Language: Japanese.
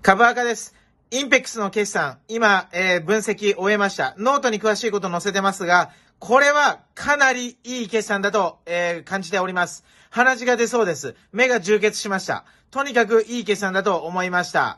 株赤です。インペックスの決算、今、えー、分析終えました。ノートに詳しいこと載せてますが、これはかなりいい決算だと、えー、感じております。鼻血が出そうです。目が充血しました。とにかくいい決算だと思いました。